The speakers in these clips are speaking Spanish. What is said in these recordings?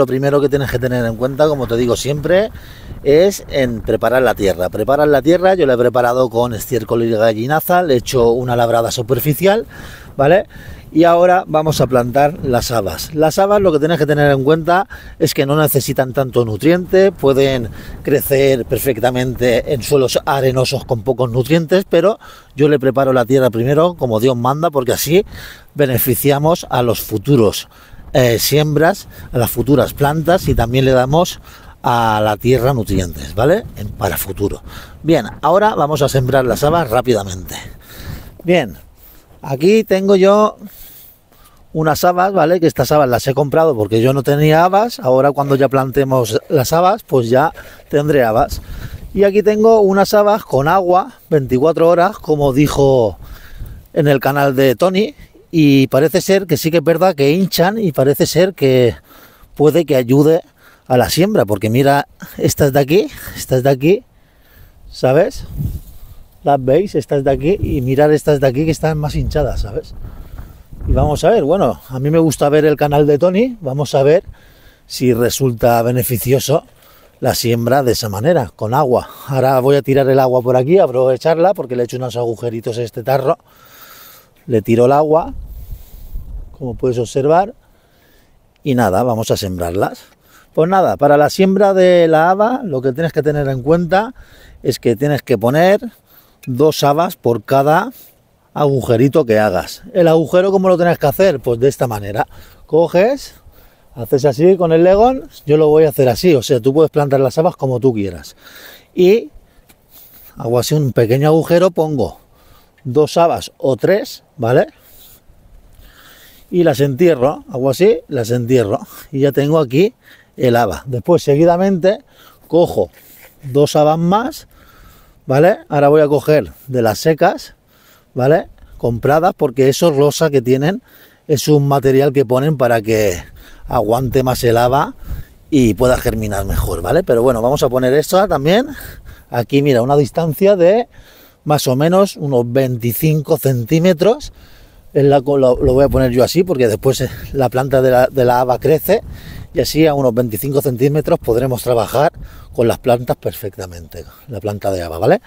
lo primero que tienes que tener en cuenta, como te digo siempre, es en preparar la tierra. Preparar la tierra, yo la he preparado con estiércol y gallinaza, le he hecho una labrada superficial, ¿vale? Y ahora vamos a plantar las habas. Las habas lo que tienes que tener en cuenta es que no necesitan tanto nutriente, pueden crecer perfectamente en suelos arenosos con pocos nutrientes, pero yo le preparo la tierra primero como Dios manda porque así beneficiamos a los futuros eh, siembras, a las futuras plantas y también le damos a la tierra nutrientes, ¿vale? Para futuro. Bien, ahora vamos a sembrar las habas rápidamente. Bien, aquí tengo yo unas habas, ¿vale? Que estas habas las he comprado porque yo no tenía habas. Ahora cuando ya plantemos las habas, pues ya tendré habas. Y aquí tengo unas habas con agua 24 horas, como dijo en el canal de Tony, y parece ser que sí que es verdad que hinchan y parece ser que puede que ayude a la siembra, porque mira, estas de aquí, estas de aquí, ¿sabes? Las veis, estas de aquí y mirar estas de aquí que están más hinchadas, ¿sabes? Y vamos a ver, bueno, a mí me gusta ver el canal de Tony, vamos a ver si resulta beneficioso la siembra de esa manera, con agua. Ahora voy a tirar el agua por aquí, aprovecharla porque le he hecho unos agujeritos a este tarro. Le tiro el agua como puedes observar. Y nada, vamos a sembrarlas. Pues nada, para la siembra de la haba lo que tienes que tener en cuenta es que tienes que poner dos habas por cada agujerito que hagas. El agujero, ¿cómo lo tienes que hacer? Pues de esta manera. Coges, haces así con el legón, yo lo voy a hacer así, o sea, tú puedes plantar las habas como tú quieras. Y hago así un pequeño agujero, pongo dos habas o tres, ¿vale? y las entierro, hago así, las entierro y ya tengo aquí el haba. Después seguidamente cojo dos habas más, ¿vale? Ahora voy a coger de las secas, ¿vale? Compradas porque eso rosa que tienen es un material que ponen para que aguante más el haba y pueda germinar mejor, ¿vale? Pero bueno, vamos a poner esto también. Aquí, mira, una distancia de más o menos unos 25 centímetros lo, voy a poner yo así porque después eh, la planta de la, de haba crece y así a unos 25 centímetros podremos trabajar con las plantas perfectamente, la planta de haba, ¿vale?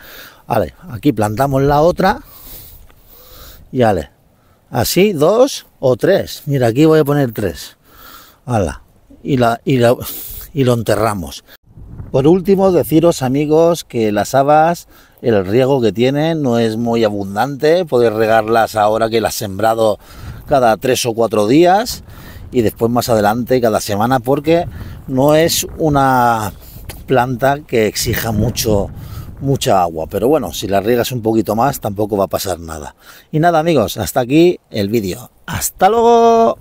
aquí plantamos la otra y vale, así dos o tres, mira aquí voy a poner tres, la, y, y lo enterramos. Por último, deciros amigos que las habas, el riego que tienen no es muy abundante, podéis regarlas ahora que las sembrado cada tres o cuatro días y después más adelante cada semana porque no es una planta que exija mucho mucha agua, pero bueno, si la riegas un poquito más tampoco va a pasar nada. Y nada amigos, hasta aquí el vídeo. Hasta luego.